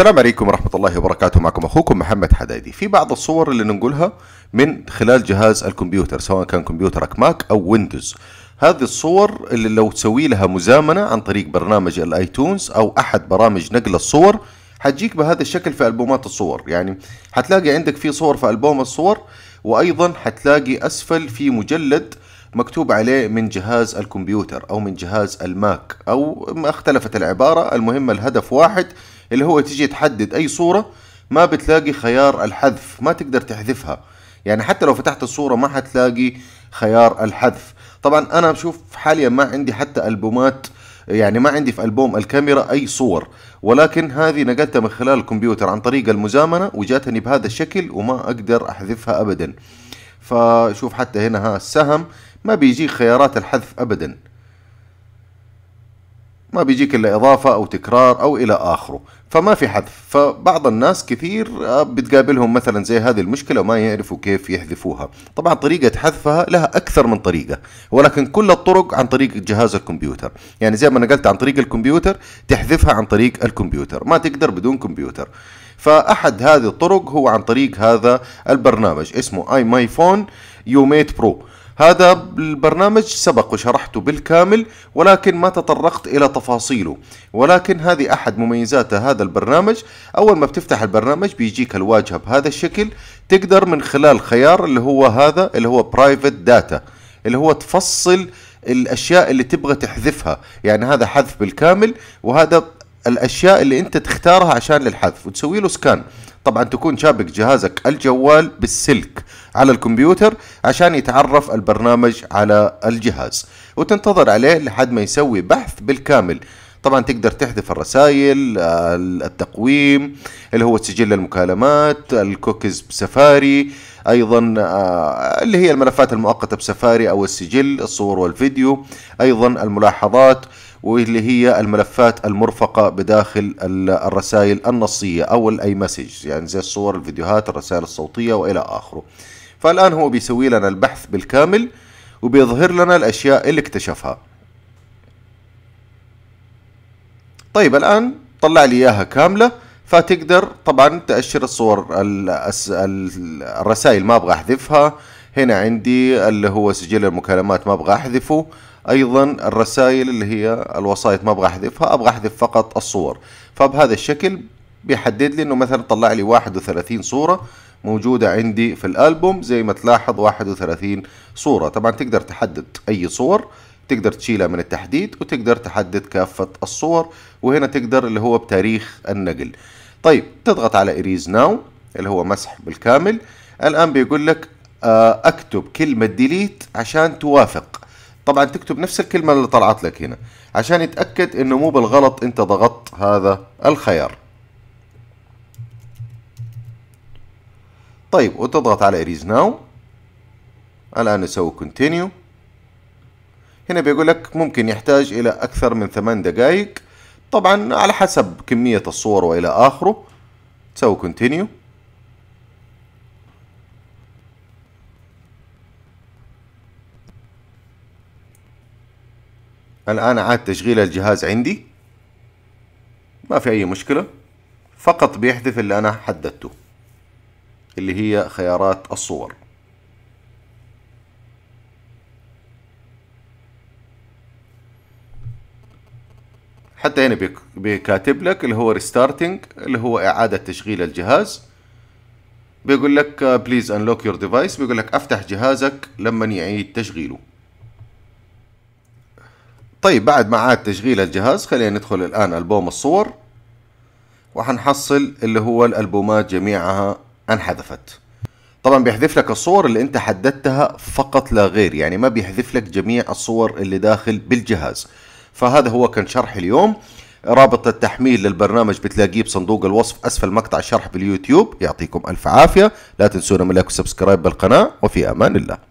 السلام عليكم ورحمة الله وبركاته معكم أخوكم محمد حدايدي في بعض الصور اللي ننقلها من خلال جهاز الكمبيوتر سواء كان كمبيوترك ماك أو ويندوز هذه الصور اللي لو تسوي لها مزامنة عن طريق برنامج الايتونز أو أحد برامج نقل الصور حتجيك بهذا الشكل في ألبومات الصور يعني حتلاقي عندك في صور في ألبوم الصور وأيضا حتلاقي أسفل في مجلد مكتوب عليه من جهاز الكمبيوتر أو من جهاز الماك أو ما اختلفت العبارة المهم الهدف واحد اللي هو تجي تحدد أي صورة ما بتلاقي خيار الحذف ما تقدر تحذفها يعني حتى لو فتحت الصورة ما حتلاقي خيار الحذف طبعا أنا بشوف حاليا ما عندي حتى ألبومات يعني ما عندي في ألبوم الكاميرا أي صور ولكن هذه نقلتها من خلال الكمبيوتر عن طريق المزامنة وجاتني بهذا الشكل وما أقدر أحذفها أبدا فشوف حتى هنا ها السهم ما بيجيك خيارات الحذف ابدا ما بيجيك الا اضافه او تكرار او الى اخره فما في حذف فبعض الناس كثير آه، بتقابلهم مثلا زي هذه المشكله وما يعرفوا كيف يحذفوها طبعا طريقه حذفها لها اكثر من طريقه ولكن كل الطرق عن طريق جهاز الكمبيوتر يعني زي ما انا قلت عن طريق الكمبيوتر تحذفها عن طريق الكمبيوتر ما تقدر بدون كمبيوتر فأحد هذه الطرق هو عن طريق هذا البرنامج اسمه اي ماي فون يو ميت برو هذا البرنامج سبق وشرحته بالكامل ولكن ما تطرقت إلى تفاصيله ولكن هذه أحد مميزات هذا البرنامج أول ما بتفتح البرنامج بيجيك الواجهة بهذا الشكل تقدر من خلال خيار اللي هو هذا اللي هو برايفت داتا اللي هو تفصل الاشياء اللي تبغى تحذفها يعني هذا حذف بالكامل وهذا الاشياء اللي انت تختارها عشان للحذف وتسوي له سكان طبعا تكون شابك جهازك الجوال بالسلك على الكمبيوتر عشان يتعرف البرنامج على الجهاز وتنتظر عليه لحد ما يسوي بحث بالكامل طبعا تقدر تحذف الرسائل التقويم اللي هو سجل المكالمات الكوكيز بسفاري ايضا آه، اللي هي الملفات المؤقته بسفاري او السجل الصور والفيديو ايضا الملاحظات واللي هي الملفات المرفقة بداخل الرسائل النصية أو الأي مسج يعني زي الصور الفيديوهات الرسائل الصوتية وإلى آخره فالآن هو بيسوي لنا البحث بالكامل وبيظهر لنا الأشياء اللي اكتشفها طيب الآن طلع لي إياها كاملة فتقدر طبعا تأشر الصور الرسائل ما أبغى أحذفها هنا عندي اللي هو سجل المكالمات ما ابغى احذفه ايضا الرسائل اللي هي الوسائط ما ابغى احذفها ابغى احذف فقط الصور فبهذا الشكل بيحدد لي انه مثلا طلع لي 31 صوره موجودة عندي في الألبوم زي ما تلاحظ 31 صورة طبعا تقدر تحدد أي صور تقدر تشيلها من التحديد وتقدر تحدد كافة الصور وهنا تقدر اللي هو بتاريخ النقل طيب تضغط على إريز ناو اللي هو مسح بالكامل الآن بيقول لك آه، اكتب كلمه ديليت عشان توافق طبعا تكتب نفس الكلمه اللي طلعت لك هنا عشان يتاكد انه مو بالغلط انت ضغطت هذا الخيار طيب وتضغط على اريز ناو الان نسوي كونتينيو هنا بيقول لك ممكن يحتاج الى اكثر من ثمان دقائق طبعا على حسب كميه الصور والى اخره تسوي كونتينيو الآن أعاد تشغيل الجهاز عندي ما في أي مشكلة فقط بيحذف اللي أنا حددته اللي هي خيارات الصور حتى هنا بيكاتب لك اللي هو ريستارتنج اللي هو إعادة تشغيل الجهاز بيقول لك بليز انلوك يور ديفايس بيقول لك افتح جهازك لما يعيد تشغيله طيب بعد ما عاد تشغيل الجهاز خلينا ندخل الآن ألبوم الصور وحنحصل اللي هو الألبومات جميعها انحذفت طبعا بيحذف لك الصور اللي انت حددتها فقط لا غير يعني ما بيحذف لك جميع الصور اللي داخل بالجهاز فهذا هو كان شرح اليوم رابط التحميل للبرنامج بتلاقيه بصندوق الوصف اسفل مقطع الشرح باليوتيوب يعطيكم الف عافيه لا تنسونا من لايك وسبسكرايب بالقناه وفي امان الله